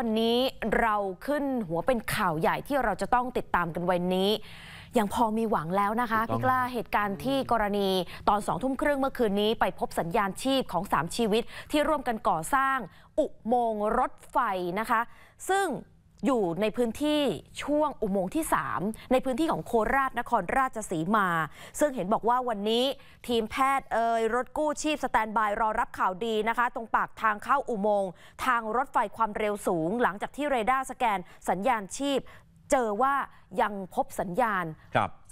วันนี้เราขึ้นหัวเป็นข่าวใหญ่ที่เราจะต้องติดตามกันวันนี้ยังพอมีหวังแล้วนะคะพี่กล้าเหตุการณ์ที่กรณี ตอนสองทุ่มครึ่งเมื่อคืนนี้ไปพบสัญญาณชีพของ3ชีวิต ที่ร่วมกันก่อสร้างอุโมงค์รถไฟนะคะ ซึ่งอยู่ในพื้นที่ช่วงอุโมงค์ที่ 3 ในพื้นที่ของโคราชนครราชสีมา ซึ่งเห็นบอกว่าวันนี้ทีมแพทย์เอ่ยรถกู้ชีพสแตนบายรอรับข่าวดีนะคะ ตรงปากทางเข้าอุโมงค์ ทางรถไฟความเร็วสูงหลังจากที่เรดาร์สแกน สัญญาณชีพ เจอว่ายังพบสัญญาณ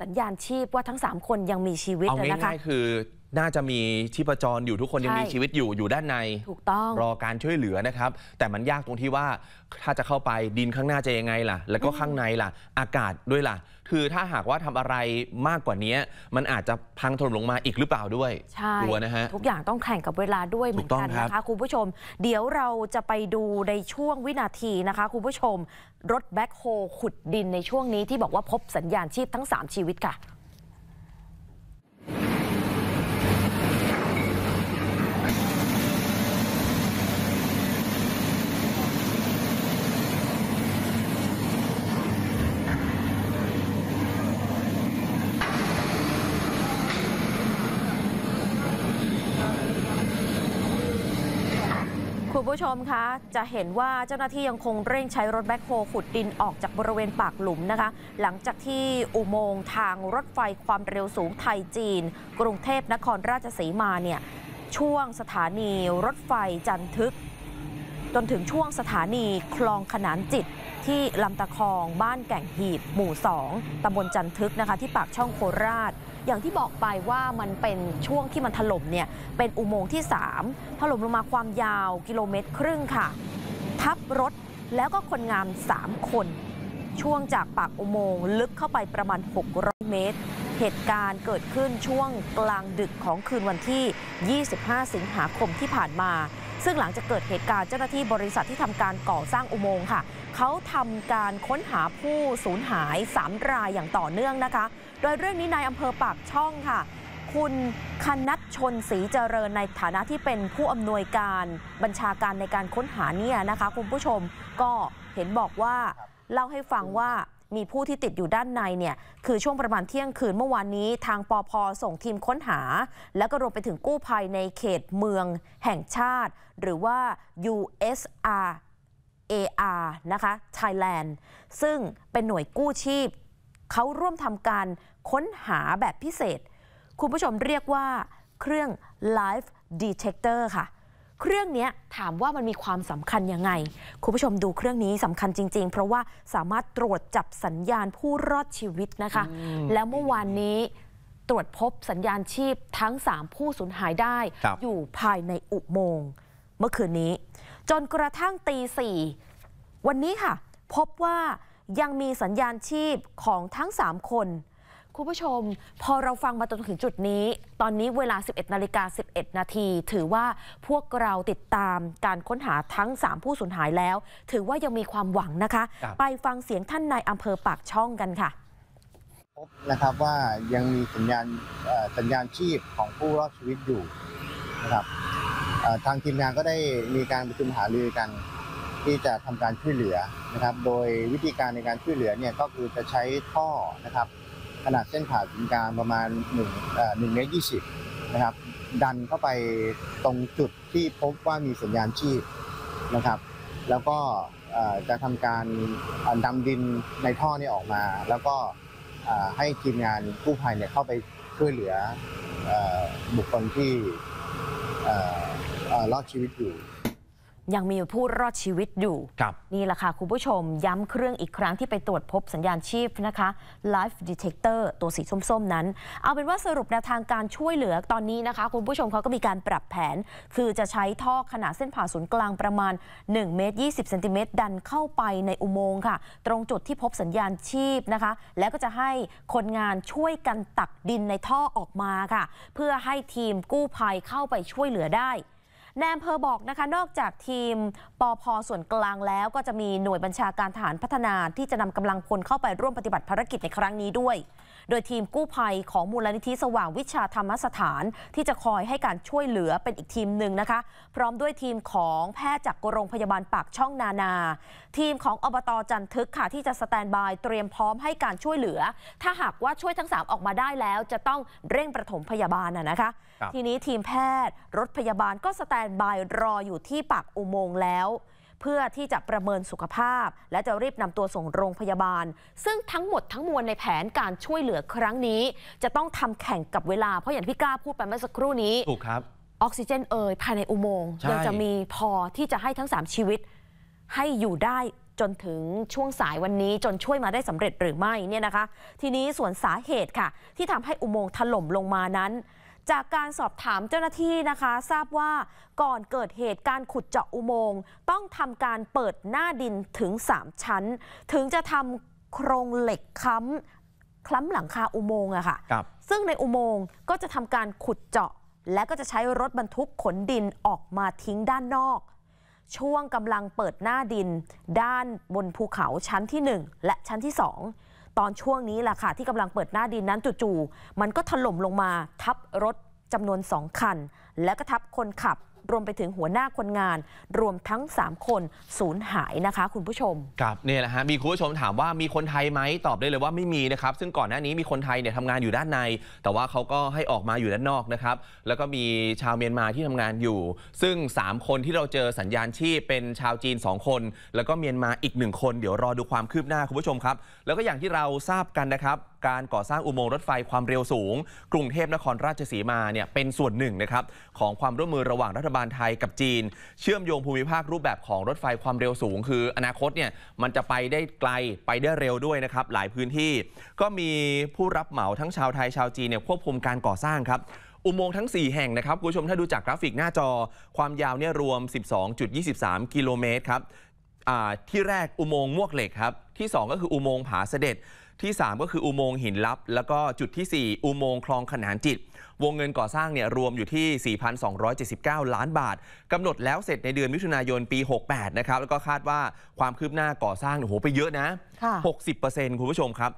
สัญญาณชีพว่าทั้ง 3 คนยังมีชีวิตนะคะเอาง่ายๆคือน่าจะมีชีพจรอยู่ทุกคนยังมีชีวิตอยู่อยู่ด้านในถูกต้องรอการช่วยเหลือนะครับ แต่มันยากตรงที่ว่าถ้าจะเข้าไปดินข้างหน้าจะยังไงล่ะ แล้วก็ข้างในล่ะ อากาศด้วยล่ะ คือถ้าหากว่าทำอะไรมากกว่านี้ มันอาจจะพังถล่มลงมาอีกหรือเปล่าด้วยกลัวนะฮะทุกอย่างต้องแข่งกับเวลาด้วยเหมือนกันนะคะคุณผู้ชมเดี๋ยวเราจะไปดูในช่วงวินาทีนะคะคุณผู้ชม รถแบ็คโฮขุดดินในช่วงนี้ที่บอกว่าพบสัญญาณชีพทั้ง3ชีวิตค่ะุณผู้ชมคะ จะเห็นว่าเจ้าหน้าที่ยังคงเร่งใช้รถแบ็คโฮขุดดินออกจากบริเวณปากหลุมนะคะ หลังจากที่อุโมงค์ทางรถไฟความเร็วสูงไทยจีนกรุงเทพนครราชสีมาเนี่ย ช่วงสถานีรถไฟจันทึกจนถึงช่วงสถานีคลองขนานจิตที่ลำตะคองบ้านแก่งหีบ หมู่ 2ตำบลจันทึกนะคะที่ปากช่องโคราช อย่างที่บอกไปว่ามันเป็นช่วงที่มันถล่มเนี่ยเป็นอุโมงค์ที่3ถล่มลงมาความยาวกิโลเมตรครึ่งค่ะ ทับรถแล้วก็คนงาม3คนช่วงจากปากอุโมงค์ลึกเข้าไปประมาณ600 เมตร เหตุการณ์เกิดขึ้นช่วงกลางดึกของคืนวันที่ 25 สิงหาคมที่ผ่านมาซึ่งหลังจากเกิดเหตุการณ์เจ้าหน้าที่บริษัทที่ทำการก่อสร้างอุโมงค์ค่ะเขาทำการค้นหาผู้สูญหาย 3 รายอย่างต่อเนื่องนะคะ โดยเรื่องนี้นายอำเภอปากช่องค่ะ คุณคณัตชนศรีเจริญในฐานะที่เป็นผู้อำนวยการบัญชาการในการค้นหาเนี่ยนะคะ คุณผู้ชมก็เห็นบอกว่าเล่าให้ฟังว่ามีผู้ที่ติดอยู่ด้านในเนี่ยคือช่วงประมาณเที่ยงคืนเมื่อวานนี้ทางปอพส่งทีมค้นหา แล้วก็รวมไปถึงกู้ภัยในเขตเมืองแห่งชาติ หรือว่า USR AR นะคะ Thailand ซึ่งเป็นหน่วยกู้ชีพเขาร่วมทำการค้นหาแบบพิเศษ คุณผู้ชมเรียกว่าเครื่อง l i f e Detector ค่ะเครื่องนี้ถามว่ามันมีความสำคัญยังไง คุณผู้ชมดูเครื่องนี้สำคัญจริงๆเพราะว่าสามารถตรวจจับสัญญาณผู้รอดชีวิตนะคะแล้วเมื่อวานนี้ตรวจพบสัญญาณชีพทั้ง 3 ผู้สูญหายได้ อยู่ภายในอุโมงค์เมื่อคืนนี้ จนกระทั่งตีสี่วันนี้ค่ะ พบว่ายังมีสัญญาณชีพของทั้ง 3 คนคุณผู้ชมพอเราฟังมาจนถึงจุดนี้ ตอนนี้เวลา 11นาฬิกา11นาทีถือว่าพวกเราติดตามการค้นหาทั้ง 3 ผู้สูญหายแล้ว ถือว่ายังมีความหวังนะคะ ไปฟังเสียงท่านนายอำเภอปากช่องกันค่ะพบนะครับว่ายังมีสัญญาณสัญญาณชีพของผู้รอดชีวิตอยู่นะครับทางทีมงานก็ได้มีการประชุมหารือกันที่จะทำการช่วยเหลือนะครับ โดยวิธีการในการช่วยเหลือเนี่ยก็คือจะใช้ท่อนะครับขนาดเส้นผ่าศูนย์กลางประมาณ1หนึ่งเมตรยีนะครับดันเข้าไปตรงจุดที่พบว่ามีสัญญาณชีพนะครับแล้วก็จะทำการดำดินในท่อนี้ออกมา แล้วก็ให้ทีมงานกู้ภัยเนี่ยเข้าไปช่วยเหลือบุคคลที่รอดชีวิตอยู่ยังมีผู้รอดชีวิตอยู่นี่แหละค่ะ คุณผู้ชมย้ำเครื่องอีกครั้งที่ไปตรวจพบสัญญาณชีพนะคะ Life Detector ตัวสีส้มๆ นั้น เอาเป็นว่าสรุปแนวทางการช่วยเหลือตอนนี้นะคะคุณผู้ชมเขาก็มีการปรับแผน คือจะใช้ท่อขนาดเส้นผ่าศูนย์กลางประมาณ 1 เมตร20เซนติเมตรดันเข้าไปในอุโมงค์ค่ะ ตรงจุดที่พบสัญญาณชีพนะคะ แล้วก็จะให้คนงานช่วยกันตักดินในท่อออกมาค่ะ เพื่อให้ทีมกู้ภัยเข้าไปช่วยเหลือได้นายอำเภอบอกนะคะ นอกจากทีมปอพอส่วนกลางแล้วก็จะมีหน่วยบัญชาการฐานพัฒนาที่จะนำกำลังพลเข้าไปร่วมปฏิบัติภารกิจในครั้งนี้ด้วย โดยทีมกู้ภัยของมูลนิธิสว่างวิชาธรรมสถานที่จะคอยให้การช่วยเหลือเป็นอีกทีมหนึ่งนะคะ พร้อมด้วยทีมของแพทย์จากโรงพยาบาลปากช่องนานา ทีมของอบตจันทึกค่ะที่จะสแตนบาย เตรียมพร้อมให้การช่วยเหลือ ถ้าหากว่าช่วยทั้ง 3 ออกมาได้แล้วจะต้องเร่งประถมพยาบาลนะคะ ทีนี้ทีมแพทย์รถพยาบาลก็สแตนนบายรออยู่ที่ปากอุโมงค์แล้ว เพื่อที่จะประเมินสุขภาพ และจะรีบนำตัวส่งโรงพยาบาล ซึ่งทั้งหมดทั้งมวลในแผนการช่วยเหลือครั้งนี้ จะต้องทำแข่งกับเวลาเพราะอย่างพี่กล้าพูดไปเมื่อสักครู่นี้ถูกครับออกซิเจนเอ่ยภายในอุโมงค์ยังจะมีพอที่จะให้ทั้ง 3 ชีวิต ให้อยู่ได้จนถึงช่วงสายวันนี้จนช่วยมาได้สำเร็จหรือไม่เนี่ยนะคะ ทีนี้ส่วนสาเหตุค่ะ ที่ทำให้อุโมงค์ถล่มลงมานั้นจากการสอบถามเจ้าหน้าที่นะคะ ทราบว่าก่อนเกิดเหตุการขุดเจาะอุโมงค์ต้องทำการเปิดหน้าดินถึง 3 ชั้น ถึงจะทำโครงเหล็กค้ำคล้ำหลังคาอุโมงค์อะค่ะซึ่งในอุโมงค์ก็จะทำการขุดเจาะ และก็จะใช้รถบรรทุกขนดินออกมาทิ้งด้านนอก ช่วงกำลังเปิดหน้าดิน ด้านบนภูเขาชั้นที่ 1 และชั้นที่2ตอนช่วงนี้แหละค่ะที่กำลังเปิดหน้าดินนั้นจู่ๆมันก็ถล่มลงมาทับรถจำนวน2คัน และก็ทับคนขับรวมไปถึงหัวหน้าคนงาน รวมทั้ง 3 คนสูญหายนะคะคุณผู้ชม ครับเนี่ยแหละฮะมีคุณผู้ชมถามว่ามีคนไทยไหมตอบได้เลยว่าไม่มีนะครับ ซึ่งก่อนหน้านี้มีคนไทยเนี่ยทำงานอยู่ด้านใน แต่ว่าเขาก็ให้ออกมาอยู่ด้านนอกนะครับ แล้วก็มีชาวเมียนมาที่ทำงานอยู่ ซึ่ง3คนที่เราเจอสัญญาณชีพเป็นชาวจีน 2 คน แล้วก็เมียนมาอีก1คนเดี๋ยวรอดูความคืบหน้าคุณผู้ชมครับ แล้วก็อย่างที่เราทราบกันนะครับการก่อสร้างอุโมงค์รถไฟความเร็วสูง กรุงเทพนครราชสีมาเนี่ยเป็นส่วนหนึ่งนะครับของความร่วมมือระหว่างรัฐบาลไทยกับจีน เชื่อมโยงภูมิภาครูปแบบของรถไฟความเร็วสูง คืออนาคตเนี่ยมันจะไปได้ไกลไปได้เร็วด้วยนะครับหลายพื้นที่ ก็มีผู้รับเหมาทั้งชาวไทยชาวจีนเนี่ยควบคุมการก่อสร้างครับอุโมงค์ทั้ง 4 แห่งนะครับคุณผู้ชมถ้าดูจากกราฟิกหน้าจอ ความยาวเนี่ยรวม12.23กิโลเมตรครับที่แรกอุโมงค์มวกเหล็กครับที่ 2 ก็คืออุโมงค์ผาเสด็จที่ 3 ก็คืออุโมงค์หินลับ แล้วก็จุดที่ 4 อุโมงค์คลองขนานจิต วงเงินก่อสร้างเนี่ยรวมอยู่ที่ 4,279 ล้านบาทกำหนดแล้วเสร็จในเดือนมิถุนายนปี 68 นะครับ แล้วก็คาดว่าความคืบหน้าก่อสร้างโอ้โหไปเยอะนะ 60%คุณผู้ชมครับ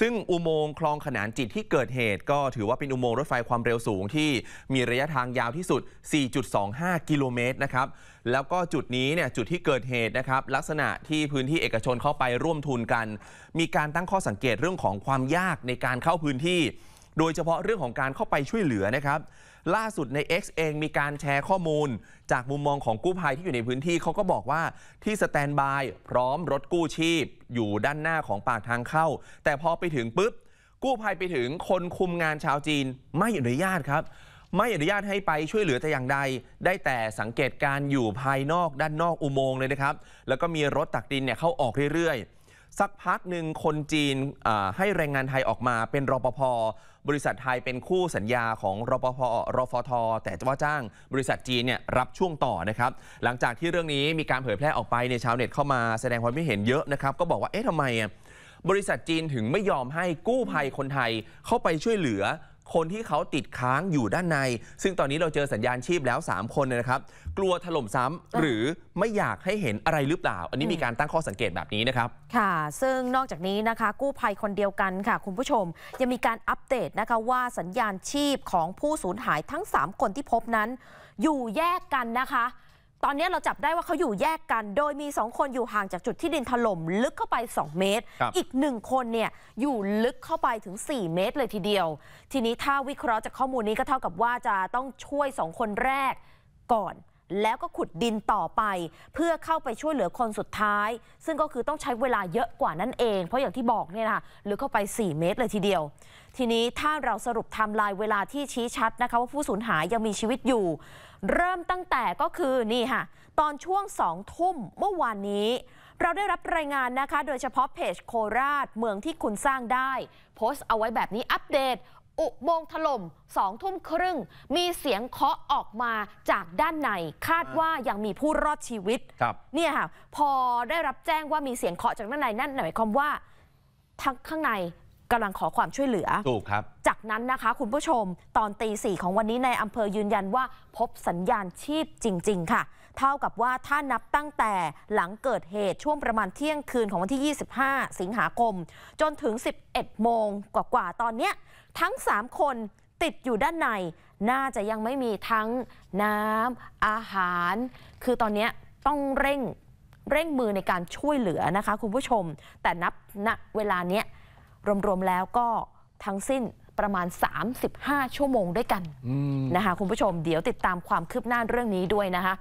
ซึ่งอุโมงคลองขนานจิตที่เกิดเหตุ ก็ถือว่าเป็นอุโมงรถไฟความเร็วสูงที่มีระยะทางยาวที่สุด 4.25 กิโลเมตรนะครับ แล้วก็จุดนี้เนี่ยจุดที่เกิดเหตุนะครับลักษณะที่พื้นที่เอกชนเข้าไปร่วมทุนกัน มีการตั้งข้อสังเกตเรื่องของความยากในการเข้าพื้นที่ โดยเฉพาะเรื่องของการเข้าไปช่วยเหลือนะครับล่าสุดใน X เอง มีการแชร์ข้อมูล จากมุมมองของกู้ภัยที่อยู่ในพื้นที่เขาก็บอกว่าที่สแตนบาย พร้อมรถกู้ชีพ อยู่ด้านหน้าของปากทางเข้า แต่พอไปถึงปุ๊บกู้ภัยไปถึงคนคุมงานชาวจีนไม่อนุญาตครับ ไม่อนุญาตให้ไปช่วยเหลือแต่อย่างใด ได้แต่สังเกตการอยู่ภายนอกด้านนอกอุโมงค์เลยนะครับแล้วก็มีรถตักดินเนี่ยเข้าออกเรื่อยๆสักพักหนึ่งคนจีนให้แรงงานไทยออกมาเป็นรปภบริษัทไทยเป็นคู่สัญญาของรปภรฟท แต่ว่าจ้างบริษัทจีนเนี่ยรับช่วงต่อนะครับหลังจากที่เรื่องนี้มีการเผยแพร่ออกไปในชาวเน็ตเข้ามาแสดงความไม่เห็นเยอะนะครับก็บอกว่าเอ๊ะทำไม บริษัทจีนถึงไม่ยอมให้กู้ภัยคนไทยเข้าไปช่วยเหลือคนที่เขาติดค้างอยู่ด้านใน ซึ่งตอนนี้เราเจอสัญญาณชีพแล้ว 3 คนนะครับ กลัวถล่มซ้ำหรือไม่อยากให้เห็นอะไรหรือเปล่า อันนี้มีการตั้งข้อสังเกตแบบนี้นะครับ ค่ะซึ่งนอกจากนี้นะคะ กู้ภัยคนเดียวกันค่ะ คุณผู้ชมยังมีการอัปเดตนะคะ ว่าสัญญาณชีพของผู้สูญหายทั้ง 3 คนที่พบนั้น อยู่แยกกันนะคะตอนนี้เราจับได้ว่าเขาอยู่แยกกัน โดยมี 2 คนอยู่ห่างจากจุดที่ดินถล่มลึกเข้าไป 2 เมตร อีก 1 คนเนี่ยอยู่ลึกเข้าไปถึง 4 เมตรเลยทีเดียว ทีนี้ถ้าวิเคราะห์จากข้อมูลนี้ก็เท่ากับว่าจะต้องช่วย 2 คนแรกก่อนแล้วก็ขุดดินต่อไป เพื่อเข้าไปช่วยเหลือคนสุดท้าย ซึ่งก็คือต้องใช้เวลาเยอะกว่านั่นเองเพราะอย่างที่บอกเนี่ยนะลึกเข้าไป 4 เมตรเลยทีเดียว ทีนี้ถ้าเราสรุปไทม์ไลน์เวลาที่ชี้ชัดนะคะ ว่าผู้สูญหายยังมีชีวิตอยู่ เริ่มตั้งแต่ก็คือนี่ค่ะตอนช่วงสองทุ่มเมื่อวานนี้ เราได้รับรายงานนะคะ โดยเฉพาะเพจโคราชเมืองที่คุณสร้างได้โพสต์เอาไว้แบบนี้อัปเดตอุโมงถล่มสองทุ่มครึ่ง มีเสียงเคาะออกมาจากด้านใน คาดว่ายังมีผู้รอดชีวิตเนี่ยค่ะพอได้รับแจ้งว่ามีเสียงเคาะจากด้านใน นั่นหมายความว่าทั้งข้างในกำลังขอความช่วยเหลือ ถูกครับ จากนั้นนะคะคุณผู้ชมตอนตีสี่ของวันนี้ในอำเภอยืนยันว่าพบสัญญาณชีพจริงๆค่ะ เท่ากับว่าถ้านับตั้งแต่หลังเกิดเหตุช่วงประมาณเที่ยงคืนของวันที่ 25 สิงหาคม จนถึง 11 โมงกว่าๆตอนเนี้ทั้ง 3 คนติดอยู่ด้านในน่าจะยังไม่มีทั้งน้ำอาหาร คือตอนนี้ต้องเร่งเร่งมือในการช่วยเหลือนะคะ คุณผู้ชมแต่นับณนะเวลานี้รวม ๆ แล้วก็ทั้งสิ้นประมาณ 35 ชั่วโมงด้วยกันนะคะ คุณผู้ชมเดี๋ยวติดตามความคืบหน้าเรื่องนี้ด้วยนะคะ